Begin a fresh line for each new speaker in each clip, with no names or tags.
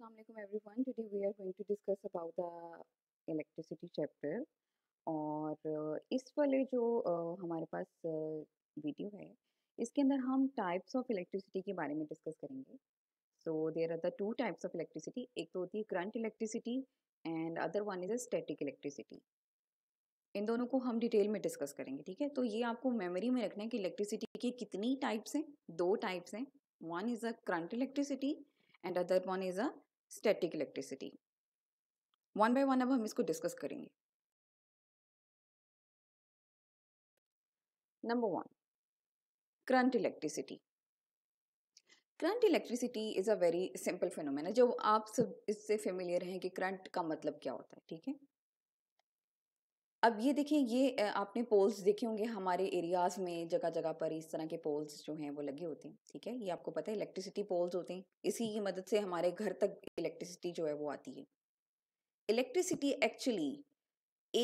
Assalamualaikum everyone. Today we are going to discuss about the electricity chapter. और uh, इस वाले जो uh, हमारे पास वीडियो uh, है इसके अंदर हम टाइप्स ऑफ इलेक्ट्रिसिटी के बारे में डिस्कस करेंगे so there are the two types of electricity एक तो होती है current electricity and other one is a static electricity इन दोनों को हम डिटेल में डिस्कस करेंगे ठीक है तो ये आपको मेमोरी में रखना है कि इलेक्ट्रिसिटी की कितनी टाइप्स हैं दो टाइप्स हैं one is a current electricity and other one is a static electricity one by one अब हम इसको डिस्कस करेंगे number one current electricity current electricity is a very simple phenomena जो आप सब इससे फेमिलियर हैं कि करंट का मतलब क्या होता है ठीक है अब ये देखें ये आपने पोल्स देखे होंगे हमारे एरियाज़ में जगह जगह पर इस तरह के पोल्स जो हैं वो लगे होते हैं ठीक है ये आपको पता है इलेक्ट्रिसिटी पोल्स होते हैं इसी की मदद से हमारे घर तक इलेक्ट्रिसिटी जो है वो आती है इलेक्ट्रिसिटी एक्चुअली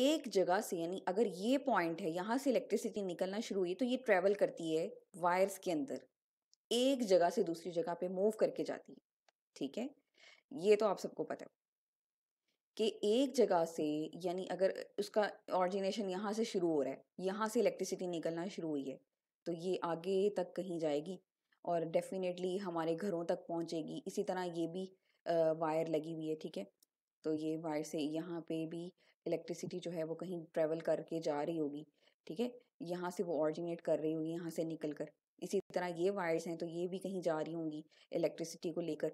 एक जगह से यानी अगर ये पॉइंट है यहाँ से इलेक्ट्रिसिटी निकलना शुरू हुई तो ये ट्रैवल करती है वायर्स के अंदर एक जगह से दूसरी जगह पे मूव करके जाती है ठीक है ये तो आप सबको पता है कि एक जगह से यानी अगर उसका ऑरिजिनेशन यहाँ से शुरू हो रहा है यहाँ से इलेक्ट्रिसिटी निकलना शुरू हुई है तो ये आगे तक कहीं जाएगी और डेफिनेटली हमारे घरों तक पहुँचेगी इसी तरह ये भी वायर लगी हुई है ठीक है तो ये वायर से यहाँ पे भी इलेक्ट्रिसिटी जो है वो कहीं ट्रेवल करके जा रही होगी ठीक है यहाँ से वो ऑरिजिनेट कर रही होगी यहाँ से निकल कर इसी तरह ये वायर्स हैं तो ये भी कहीं जा रही होंगी इलेक्ट्रिसिटी को लेकर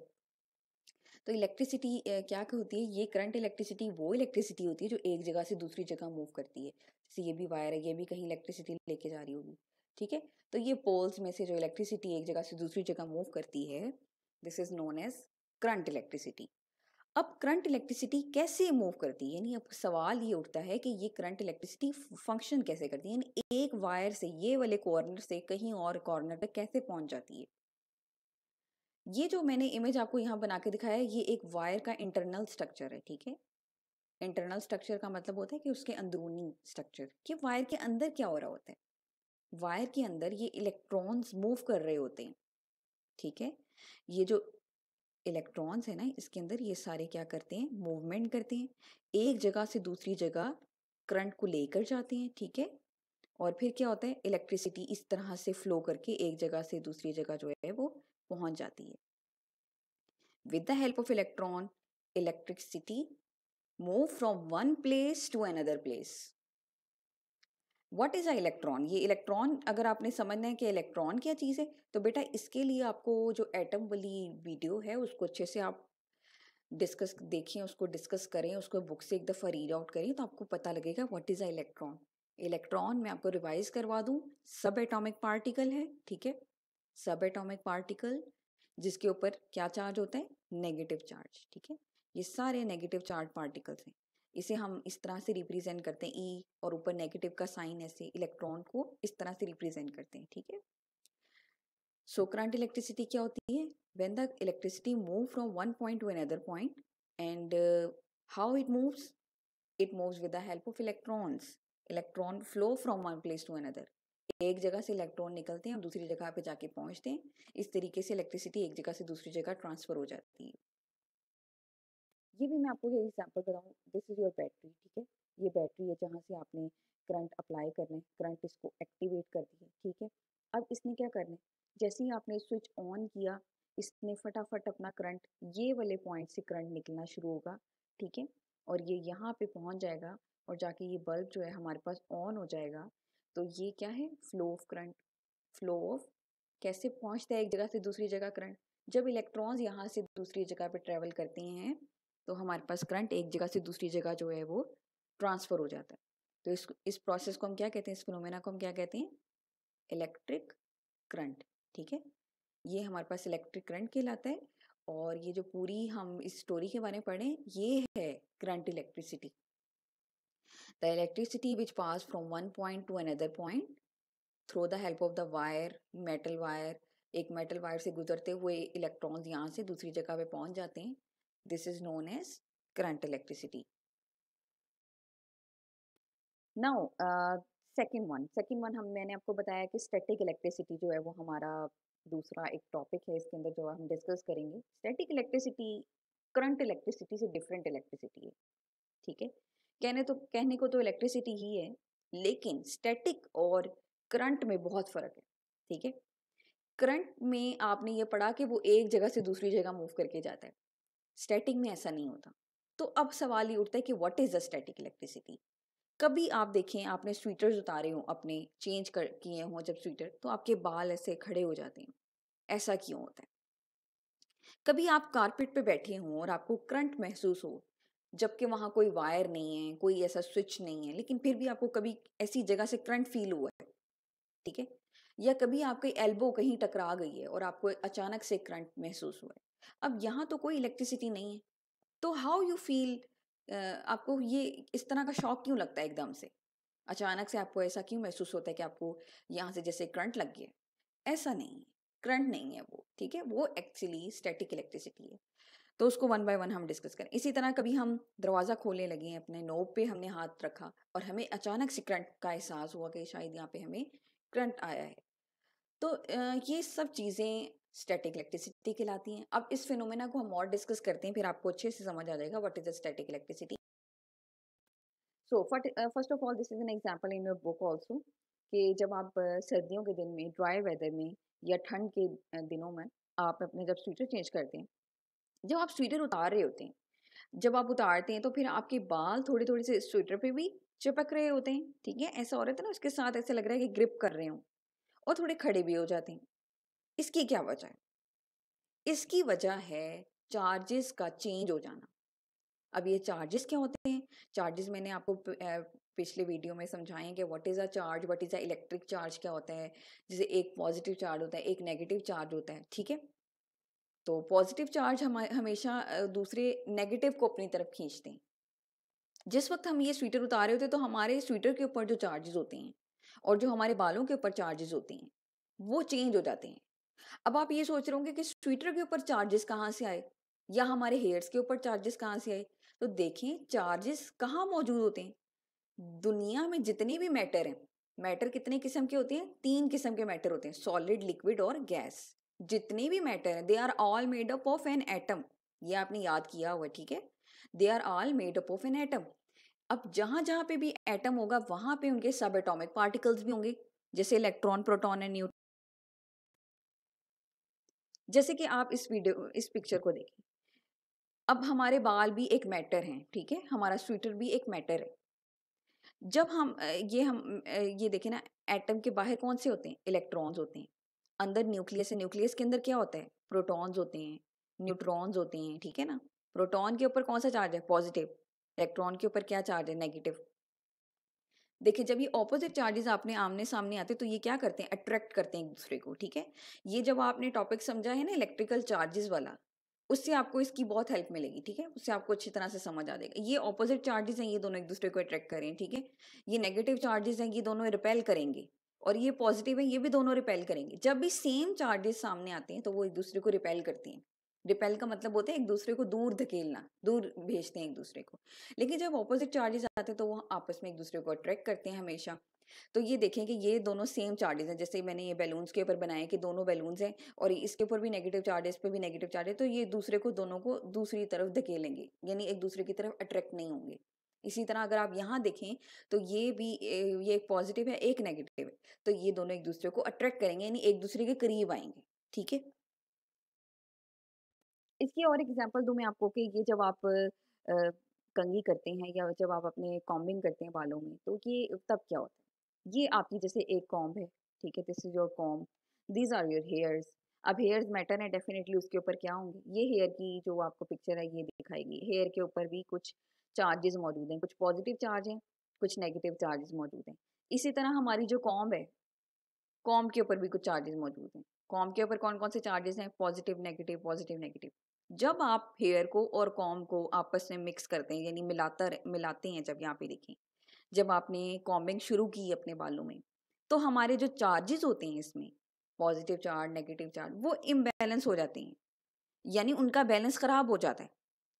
तो इलेक्ट्रिसिटी क्या होती है ये करंट इलेक्ट्रिसिटी वो इलेक्ट्रिसिटी होती है जो एक जगह से दूसरी जगह मूव करती है जैसे ये भी वायर है ये भी कहीं इलेक्ट्रिसिटी लेके जा रही होगी ठीक है तो ये पोल्स में से जो इलेक्ट्रिसिटी एक जगह से दूसरी जगह मूव करती है this is known as current electricity अब करंट इलेक्ट्रिसिटी कैसे मूव करती है यानी अब सवाल ये उठता है कि ये करंट इलेक्ट्रिसिटी फंक्शन कैसे करती है यानी एक वायर से ये वाले कॉर्नर से कहीं और कॉर्नर तक कैसे पहुंच जाती है ये जो मैंने इमेज आपको यहाँ बना के दिखाया है ये एक वायर का इंटरनल स्ट्रक्चर है ठीक है इंटरनल स्ट्रक्चर का मतलब होता है कि उसके अंदरूनी स्ट्रक्चर कि वायर के अंदर क्या हो रहा होता है वायर के अंदर ये इलेक्ट्रॉन्स मूव कर रहे होते हैं ठीक है ये जो इलेक्ट्रॉन्स है ना इसके अंदर ये सारे क्या करते हैं मूवमेंट करते हैं एक जगह से दूसरी जगह करंट को लेकर जाते हैं ठीक है और फिर क्या होता है इलेक्ट्रिसिटी इस तरह से फ्लो करके एक जगह से दूसरी जगह जो है वो पहुंच जाती है with the help of electron electricity move from one place to another place what is a electron ये इलेक्ट्रॉन अगर आपने समझना है कि इलेक्ट्रॉन क्या चीज़ है तो बेटा इसके लिए आपको जो एटम वाली वीडियो है उसको अच्छे से आप डिस्कस देखें उसको डिस्कस करें उसको बुक से एक दफ़ा रीड आउट करें तो आपको पता लगेगा what is a electron electron मैं आपको रिवाइज करवा दूँ सब एटॉमिक पार्टिकल है ठीक है सब एटॉमिक पार्टिकल जिसके ऊपर क्या चार्ज होता है नेगेटिव चार्ज ठीक है ये सारे नेगेटिव चार्ज पार्टिकल्स हैं इसे हम इस तरह से रिप्रेजेंट करते हैं ई e और ऊपर नेगेटिव का साइन ऐसे इलेक्ट्रॉन को इस तरह से रिप्रेजेंट करते हैं ठीक है सो करंट इलेक्ट्रिसिटी क्या होती है when the electricity move from one point to another point and how it moves it moves with the help of electrons electron flow from one place to another एक जगह से electron निकलते हैं और दूसरी जगह पे जाके पहुंचते हैं इस तरीके से इलेक्ट्रिसिटी एक जगह से दूसरी जगह ट्रांसफर हो जाती है ये भी मैं आपको ये एग्जाम्पल बताऊँ दिस इज़ योर बैटरी ठीक है ये बैटरी है जहाँ से आपने करंट अप्लाई करना है करंट इसको एक्टिवेट कर दिया ठीक है अब इसने क्या करना है जैसे ही आपने स्विच ऑन किया इसने फटाफट अपना करंट ये वाले पॉइंट से करंट निकलना शुरू होगा ठीक है और ये यहाँ पे पहुँच जाएगा और जाके ये बल्ब जो है हमारे पास ऑन हो जाएगा तो ये क्या है flow of current flow of कैसे पहुंचता है एक जगह से दूसरी जगह करंट जब इलेक्ट्रॉन्स यहाँ से दूसरी जगह पर ट्रेवल करते हैं तो हमारे पास करंट एक जगह से दूसरी जगह जो है वो ट्रांसफ़र हो जाता है तो इस इस प्रोसेस को हम क्या कहते हैं इस फिनोमेना को हम क्या कहते हैं इलेक्ट्रिक करंट ठीक है ये हमारे पास इलेक्ट्रिक करंट कहलाता है और ये जो पूरी हम इस स्टोरी के बारे में पढ़ें ये है current electricity The electricity which passed from one point to another point through the help of the wire, metal wire, एक मेटल वायर से गुजरते हुए इलेक्ट्रॉन्स यहाँ से दूसरी जगह पे पहुंच जाते हैं this is known as current electricity now second one second one हम मैंने आपको बताया कि स्टैटिक इलेक्ट्रिसिटी जो है वो हमारा दूसरा एक टॉपिक है इसके अंदर जो हम डिस्कस करेंगे स्टैटिक इलेक्ट्रिसिटी करंट इलेक्ट्रिसिटी से डिफरेंट इलेक्ट्रिसिटी है ठीक है कहने तो कहने को तो इलेक्ट्रिसिटी ही है लेकिन स्टैटिक और करंट में बहुत फ़र्क है ठीक है करंट में आपने ये पढ़ा कि वो एक जगह से दूसरी जगह मूव करके जाता है स्टैटिक में ऐसा नहीं होता तो अब सवाल ये उठता है कि what is the static electricity कभी आप देखें आपने स्वीटर्स उतारे हों अपने चेंज कर किए हों जब स्वीटर तो आपके बाल ऐसे खड़े हो जाते हैं ऐसा क्यों होता है कभी आप कारपेट पे बैठे हों और आपको करंट महसूस हो जबकि वहाँ कोई वायर नहीं है कोई ऐसा स्विच नहीं है लेकिन फिर भी आपको कभी ऐसी जगह से करंट फील हुआ है ठीक है या कभी आपकी एल्बो कहीं टकरा गई है और आपको अचानक से करंट महसूस हुआ है अब यहाँ तो कोई इलेक्ट्रिसिटी नहीं है तो हाउ यू फील आपको ये इस तरह का शौक क्यों लगता है एकदम से अचानक से आपको ऐसा क्यों महसूस होता है कि आपको यहाँ से जैसे करंट लग गया ऐसा नहीं है करंट नहीं है वो ठीक है वो एक्चुअली स्टैटिक इलेक्ट्रिसिटी है तो उसको वन बाय वन हम डिस्कस करें इसी तरह कभी हम दरवाज़ा खोलने लगे हैं अपने नोब पे हमने हाथ रखा और हमें अचानक से करंट का एहसास हुआ कि शायद यहाँ पे हमें करंट आया है तो ये सब चीज़ें स्टैटिक इलेक्ट्रिसिटी कहलाती हैं अब इस फिनोमेना को हम और डिस्कस करते हैं फिर आपको अच्छे से समझ आ जाएगा what is the static electricity so first of all this is an example in your book also कि जब आप सर्दियों के दिन में ड्राई वेदर में या ठंड के दिनों में आप अपने जब स्वीटर चेंज करते हैं जब आप स्वेटर उतार रहे होते हैं जब आप उतारते हैं तो फिर आपके बाल थोड़े थोड़े से स्वेटर पे भी चिपक रहे होते हैं ठीक है ऐसा हो रहा था ना उसके साथ ऐसे लग रहा है कि ग्रिप कर रहे हूँ और थोड़े खड़े भी हो जाते हैं इसकी क्या वजह है इसकी वजह है चार्जेस का चेंज हो जाना अब ये चार्जेस क्या होते हैं चार्जेस मैंने आपको पिछले वीडियो में समझाए कि what is a charge what is a electric charge क्या होता है जैसे एक पॉजिटिव चार्ज होता है एक नेगेटिव चार्ज होता है ठीक है तो पॉजिटिव चार्ज हम हमेशा दूसरे नेगेटिव को अपनी तरफ खींचते हैं जिस वक्त हम ये स्वीटर उतारे होते हैं तो हमारे स्वीटर के ऊपर जो चार्जेस होते हैं और जो हमारे बालों के ऊपर चार्जेस होते हैं वो चेंज हो जाते हैं अब आप ये सोच रहे होंगे कि स्वीटर के ऊपर चार्जेस कहाँ से आए या हमारे हेयर्स के ऊपर चार्जेस कहाँ से आए तो देखें चार्जेस कहाँ मौजूद होते हैं दुनिया में जितने भी मैटर हैं मैटर कितने किस्म के होते हैं तीन किस्म के मैटर होते हैं सॉलिड लिक्विड और गैस जितने भी मैटर हैं they are all made up of an atom ये आपने याद किया हुआ ठीक है they are all made up of an atom अब जहाँ जहाँ पे भी एटम होगा वहाँ पे उनके सब एटॉमिक पार्टिकल्स भी होंगे जैसे इलेक्ट्रॉन प्रोटॉन एंड न्यूट्रॉन जैसे कि आप इस वीडियो इस पिक्चर को देखें अब हमारे बाल भी एक मैटर हैं ठीक है हमारा स्वेटर भी एक मैटर है जब हम ये हम ये देखें ना एटम के बाहर कौन से होते हैं इलेक्ट्रॉन्स होते हैं अंदर न्यूक्लियस है न्यूक्लियस के अंदर क्या होता है प्रोटॉन्स होते हैं न्यूट्रॉन्स होते हैं ठीक है ना प्रोटॉन के ऊपर कौन सा चार्ज है पॉजिटिव इलेक्ट्रॉन के ऊपर क्या चार्ज है नेगेटिव देखिए जब ये ऑपोजिट चार्जेस आपने आमने सामने आते तो ये क्या करते हैं अट्रैक्ट करते हैं एक दूसरे को ठीक है ये जब आपने टॉपिक समझा है ना इलेक्ट्रिकल चार्जेस वाला उससे आपको इसकी बहुत हेल्प मिलेगी ठीक है उससे आपको अच्छी तरह से समझ आ जाएगा ये ऑपोजिट चार्जेस हैं ये दोनों एक दूसरे को अट्रैक्ट करें ठीक है ये नेगेटिव चार्जेस हैं ये दोनों रिपेल करेंगे और ये पॉजिटिव है ये भी दोनों रिपेल करेंगे जब भी सेम चार्जेस सामने आते हैं तो वो एक दूसरे को रिपेल करती हैं रिपेल का मतलब होता है एक दूसरे को दूर धकेलना दूर भेजते हैं एक दूसरे को लेकिन जब ऑपोजिट चार्जेस आते हैं तो वो आपस में एक दूसरे को अट्रैक्ट करते हैं हमेशा तो ये देखें कि ये दोनों सेम चार्जेस हैं जैसे मैंने ये बैलून्स के ऊपर बनाए कि दोनों बैलून्स हैं और इसके ऊपर भी नेगेटिव चार्जेस पे भी नेगेटिव चार्जेस तो ये दूसरे को दोनों को दूसरी तरफ धकेलेंगे यानी एक दूसरे की तरफ अट्रैक्ट नहीं होंगे इसी तरह अगर आप यहाँ देखें तो ये भी ये एक पॉजिटिव है एक नेगेटिव है तो ये दोनों एक दूसरे को अट्रैक्ट करेंगे यानी एक दूसरे के करीब आएंगे ठीक है इसकी और एग्जाम्पल दूँ मैं आपको कि ये जब आप कंगी करते हैं या जब आप अपने कॉम्बिंग करते हैं बालों में तो ये तब क्या होता है ये आपकी जैसे एक कॉम्ब है ठीक है this is your comb these are your hairs अब हेयर्स मैटर है डेफिनेटली उसके ऊपर क्या होंगे ये हेयर की जो आपको पिक्चर है ये दिखाएगी हेयर के ऊपर भी कुछ चार्जेस मौजूद हैं कुछ पॉजिटिव चार्ज हैं कुछ नेगेटिव चार्जेस मौजूद हैं इसी तरह हमारी जो कॉम है कॉम के ऊपर भी कुछ चार्जेस मौजूद हैं कॉम के ऊपर कौन कौन से चार्जेस हैं पॉजिटिव नेगेटिव पॉजिटिव नेगेटिव जब आप हेयर को और कॉम को आपस में मिक्स करते हैं यानी मिलाता मिलाते हैं जब यहाँ पे देखें जब आपने कॉम्बिंग शुरू की अपने बालों में तो हमारे जो चार्जेस होते हैं इसमें पॉजिटिव चार्ज नेगेटिव चार्ज वो इम्बेलेंस हो जाते हैं यानी उनका बैलेंस ख़राब हो जाता है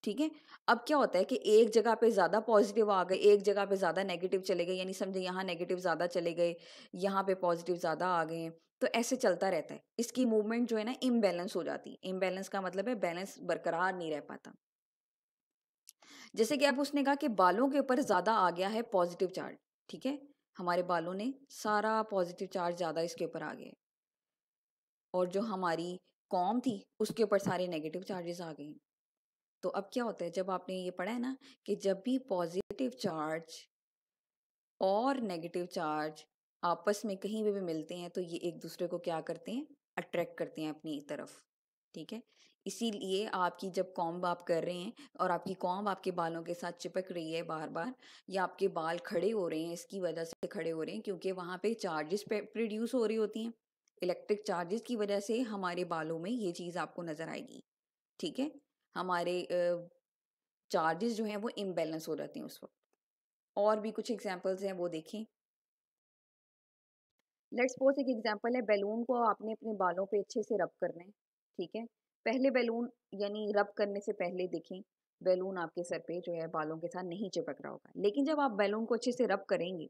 ठीक है अब क्या होता है कि एक जगह पे ज़्यादा पॉजिटिव आ गए एक जगह पे ज़्यादा नेगेटिव चले गए यानी समझे यहाँ नेगेटिव ज़्यादा चले गए यहाँ पे पॉजिटिव ज़्यादा आ गए तो ऐसे चलता रहता है इसकी मूवमेंट जो है ना इम्बेलेंस हो जाती है इम्बेलेंस का मतलब है बैलेंस बरकरार नहीं रह पाता जैसे कि आप उसने कहा कि बालों के ऊपर ज़्यादा आ गया है पॉजिटिव चार्ज ठीक है हमारे बालों ने सारा पॉजिटिव चार्ज ज़्यादा इसके ऊपर आ गया और जो हमारी कॉम थी उसके ऊपर सारे नेगेटिव चार्जेस आ गए तो अब क्या होता है जब आपने ये पढ़ा है ना कि जब भी पॉजिटिव चार्ज और नेगेटिव चार्ज आपस में कहीं भी, भी मिलते हैं तो ये एक दूसरे को क्या करते हैं अट्रैक्ट करते हैं अपनी तरफ ठीक है इसीलिए आपकी जब कॉम्ब आप कर रहे हैं और आपकी कॉम्ब आपके बालों के साथ चिपक रही है बार बार या आपके बाल खड़े हो रहे हैं इसकी वजह से खड़े हो रहे हैं क्योंकि वहाँ पे चार्जेस प्रोड्यूस हो रही होती हैं इलेक्ट्रिक चार्जेस की वजह से हमारे बालों में ये चीज़ आपको नज़र आएगी ठीक है हमारे चार्जेस जो हैं वो इम्बेलेंस हो जाते हैं उस वक्त और भी कुछ एग्जाम्पल्स हैं वो देखें लेट्स सपोज एक एग्जाम्पल है बैलून को आपने अपने बालों पे अच्छे से रब करना है ठीक है पहले बैलून यानी रब करने से पहले देखें बैलून आपके सर पे जो है बालों के साथ नहीं चिपक रहा होगा लेकिन जब आप बैलून को अच्छे से रब करेंगे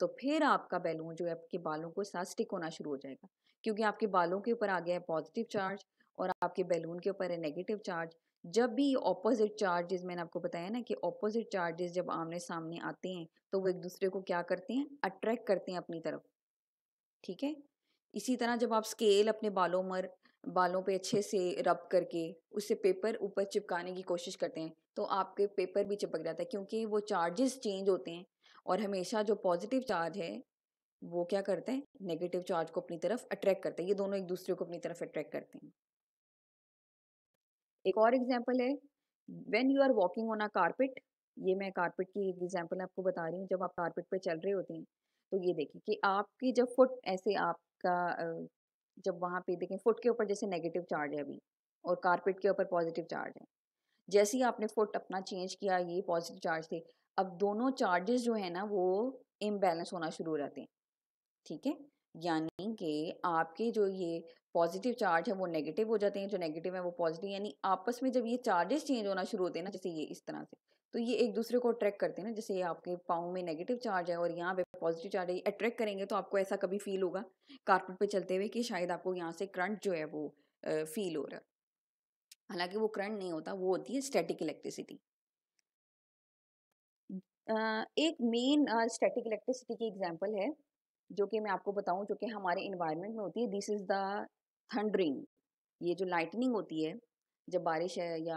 तो फिर आपका बैलून जो है आपके बालों को साथ स्टिक होना शुरू हो जाएगा क्योंकि आपके बालों के ऊपर आ गया है पॉजिटिव चार्ज और आपके बैलून के ऊपर है नेगेटिव चार्ज जब भी ऑपोजिट चार्जेस मैंने आपको बताया ना कि ऑपोजिट चार्जेस जब आमने सामने आते हैं तो वो एक दूसरे को क्या करते हैं अट्रैक्ट करते हैं अपनी तरफ ठीक है इसी तरह जब आप स्केल अपने बालों मर बालों पे अच्छे से रब करके उससे पेपर ऊपर चिपकाने की कोशिश करते हैं तो आपके पेपर भी चिपक जाता है क्योंकि वो चार्जेस चेंज होते हैं और हमेशा जो पॉजिटिव चार्ज है वो क्या करते हैं नेगेटिव चार्ज को अपनी तरफ अट्रैक्ट करते हैं ये दोनों एक दूसरे को अपनी तरफ अट्रैक्ट करते हैं एक और एग्जाम्पल है when you are walking on a carpet ये मैं कारपेट की एक एग्जाम्पल आपको बता रही हूँ जब आप कारपेट पर चल रहे होते हैं तो ये देखें कि आपकी जब फुट ऐसे आपका जब वहाँ पे देखें फुट के ऊपर जैसे नेगेटिव चार्ज है अभी और कारपेट के ऊपर पॉजिटिव चार्ज है जैसे ही आपने फुट अपना चेंज किया ये पॉजिटिव चार्ज थे अब दोनों चार्जेस जो है ना वो इम्बेलेंस होना शुरू हो जाते हैं ठीक है यानी कि आपके जो ये पॉजिटिव चार्ज है वो नेगेटिव हो जाते हैं जो नेगेटिव है वो पॉजिटिव यानी आपस में जब ये चार्जेस चेंज होना शुरू होते हैं ना जैसे ये इस तरह से तो ये एक दूसरे को अट्रैक्ट करते हैं ना जैसे आपके पाँव में नेगेटिव चार्ज है और यहाँ पे पॉजिटिव चार्ज है अट्रैक्ट करेंगे तो आपको ऐसा कभी फील होगा कारपेट पे चलते हुए कि शायद आपको यहाँ से करंट जो है वो फील हो रहा है हालांकि वो करंट नहीं होता वो होती है स्टैटिक इलेक्ट्रिसिटी एक मेन स्टैटिक इलेक्ट्रिसिटी की एग्जाम्पल है जो कि मैं आपको बताऊं जो कि हमारे इन्वायरमेंट में होती है दिस इज़ द थंडरिंग ये जो लाइटनिंग होती है जब बारिश है या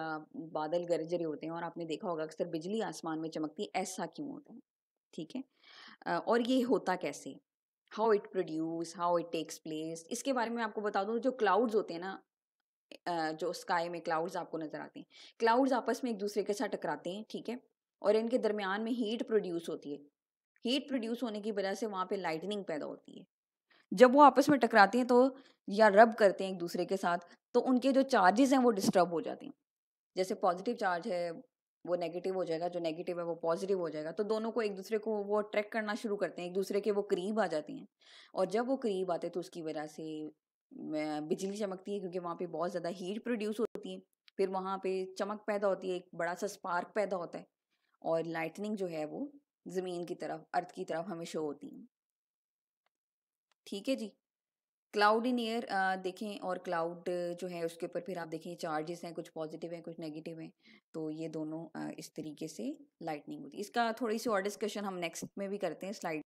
बादल गरज रहे होते हैं और आपने देखा होगा अक्सर बिजली आसमान में चमकती है ऐसा क्यों होता है ठीक है और ये होता कैसे how it produce how it takes place इसके बारे में आपको बता दूँ जो क्लाउड्स होते हैं ना जो स्काई में क्लाउड्स आपको नज़र आते हैं क्लाउड्स आपस में एक दूसरे के साथ टकराते हैं ठीक है और इनके दरमियान में हीट प्रोड्यूस होती है हीट प्रोड्यूस होने की वजह से वहाँ पे लाइटनिंग पैदा होती है जब वो आपस में टकराती हैं तो या रब करते हैं एक दूसरे के साथ तो उनके जो चार्जेस हैं वो डिस्टर्ब हो जाते हैं जैसे पॉजिटिव चार्ज है वो नेगेटिव हो जाएगा जो नेगेटिव है वो पॉजिटिव हो जाएगा तो दोनों को एक दूसरे को वो अट्रैक्ट करना शुरू करते हैं एक दूसरे के वो करीब आ जाते हैं और जब वो करीब आते हैं तो उसकी वजह से बिजली चमकती है क्योंकि वहाँ पे बहुत ज़्यादा हीट प्रोड्यूस होती है फिर वहाँ पे चमक पैदा होती है एक बड़ा सा स्पार्क पैदा होता है और लाइटनिंग जो है वो ज़मीन की तरफ अर्थ की तरफ हमें शो होती हैं ठीक है जी क्लाउड इन एयर देखें और क्लाउड जो है उसके ऊपर फिर आप देखें चार्जेस हैं कुछ पॉजिटिव हैं कुछ नेगेटिव हैं तो ये दोनों आ, इस तरीके से लाइटनिंग होती है इसका थोड़ी सी और डिस्कशन हम नेक्स्ट में भी करते हैं slide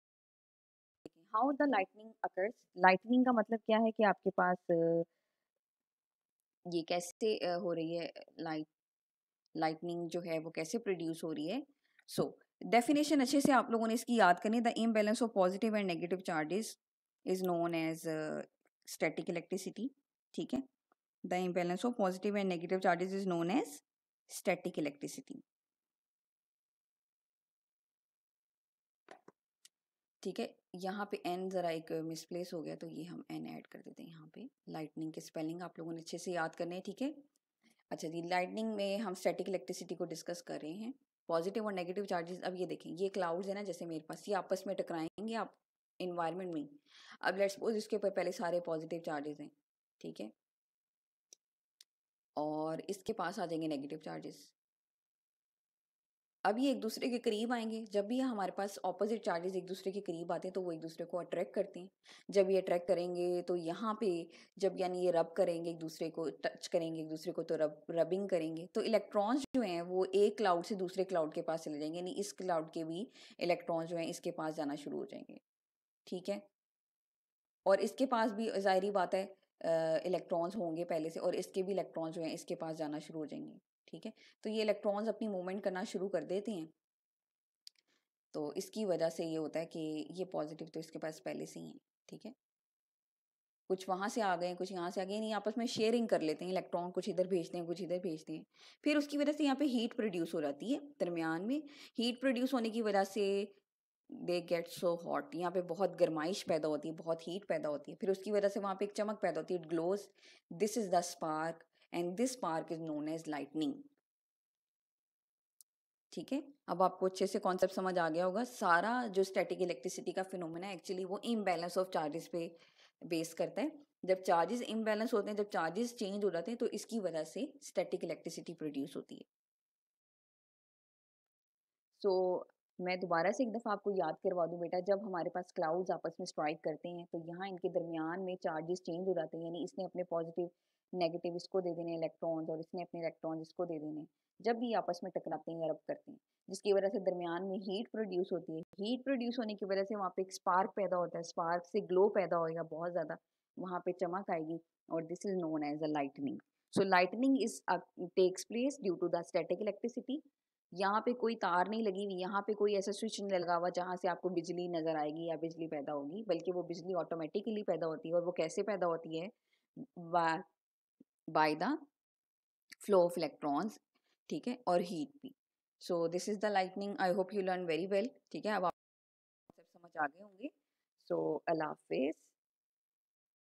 how the lightning occurs lightning का मतलब क्या है कि आपके पास ये कैसे हो रही है लाइट लाइटनिंग जो है वो कैसे प्रोड्यूस हो रही है सो so, डेफिनेशन अच्छे से आप लोगों ने इसकी याद करनी the imbalance of positive and negative charges is known as static electricity ठीक है the imbalance of positive and negative charges is known as static electricity ठीक है यहाँ पे एन ज़रा एक मिसप्लेस हो गया तो ये हम एन ऐड कर देते हैं यहाँ पे लाइटनिंग के स्पेलिंग आप लोगों ने अच्छे से याद करने हैं ठीक है अच्छा जी लाइटनिंग में हम स्टैटिक इलेक्ट्रिसिटी को डिस्कस कर रहे हैं पॉजिटिव और नेगेटिव चार्जेस अब ये देखें ये क्लाउड्स है ना जैसे मेरे पास ये आपस में टकराएंगे आप इन्वायरमेंट में अब लेट्स सपोज इसके ऊपर पहले सारे पॉजिटिव चार्जेस हैं ठीक है और इसके पास आ जाएंगे नेगेटिव चार्जेस अब ये एक दूसरे के करीब आएंगे जब भी हमारे पास ऑपोजिट चार्जेस एक दूसरे के करीब आते हैं तो वो एक दूसरे को अट्रैक्ट करते हैं जब ये अट्रैक्ट करेंगे तो यहाँ पे जब यानी ये रब करेंगे एक दूसरे को टच करेंगे एक दूसरे को तो रब रबिंग करेंगे तो इलेक्ट्रॉन्स जो हैं वो एक क्लाउड से दूसरे क्लाउड के पास चले जाएंगे यानी इस क्लाउड के भी इलेक्ट्रॉन्स जो हैं इसके पास जाना शुरू हो जाएंगे ठीक है और इसके पास भी ज़ाहरी बात है इलेक्ट्रॉन्स होंगे पहले से और इसके भी इलेक्ट्रॉन्स जो हैं इसके पास जाना शुरू हो जाएंगे ठीक है तो ये इलेक्ट्रॉन्स अपनी मूवमेंट करना शुरू कर देते हैं तो इसकी वजह से ये होता है कि ये पॉजिटिव तो इसके पास पहले से ही है ठीक है कुछ वहाँ से आ गए कुछ यहाँ से आ गए नहीं आपस में शेयरिंग कर लेते हैं इलेक्ट्रॉन कुछ इधर भेजते हैं कुछ इधर भेजते हैं फिर उसकी वजह से यहाँ पे हीट प्रोड्यूस हो जाती है दरमियान में हीट प्रोड्यूस होने की वजह से दे गेट सो हॉट यहाँ पे बहुत गर्माइश पैदा होती है बहुत हीट पैदा होती है फिर उसकी वजह से वहाँ पे एक चमक पैदा होती है it glows this is the spark and this spark is known as lightning ठीक है अब आपको अच्छे से कॉन्सेप्ट समझ आ गया होगा सारा जो स्टैटिक इलेक्ट्रिसिटी का फिनोमेना है एक्चुअली वो इम्बैलेंस ऑफ चार्जेस पे बेस करता है जब चार्जेस इम्बैलेंस होते हैं जब चार्जेस चेंज हो जाते हैं तो इसकी वजह से स्टैटिक इलेक्ट्रिसिटी प्रोड्यूस होती है सो so, मैं दोबारा से एक दफ़ा आपको याद करवा दूँ बेटा जब हमारे पास क्लाउड्स आपस में स्ट्राइक करते हैं तो यहाँ इनके दरमियान में चार्जेस चेंज हो जाते हैं यानी इसने अपने पॉजिटिव नेगेटिव इसको दे देने इलेक्ट्रॉन्स और इसने अपने इलेक्ट्रॉन्स इसको दे देने जब भी आपस में टकराते हैं या रब करते हैं जिसकी वजह से दरमियान में हीट प्रोड्यूस होती है हीट प्रोड्यूस होने की वजह से वहाँ पे एक स्पार्क पैदा होता है स्पार्क से ग्लो पैदा होएगा बहुत ज़्यादा वहाँ पे चमक आएगी और this is known as a lightning so lightning is takes place due to the static electricity यहाँ पे कोई तार नहीं लगी हुई यहाँ पे कोई ऐसा स्विच नहीं लगा हुआ जहाँ से आपको बिजली नज़र आएगी या बिजली पैदा होगी बल्कि वो बिजली ऑटोमेटिकली पैदा होती है और वो कैसे पैदा होती है by the flow of electrons ठीक है और हीट भी so this is the lightning I hope you learn very well ठीक है अब आप समझ आ गए होंगे सो अल्लाह हाफिज़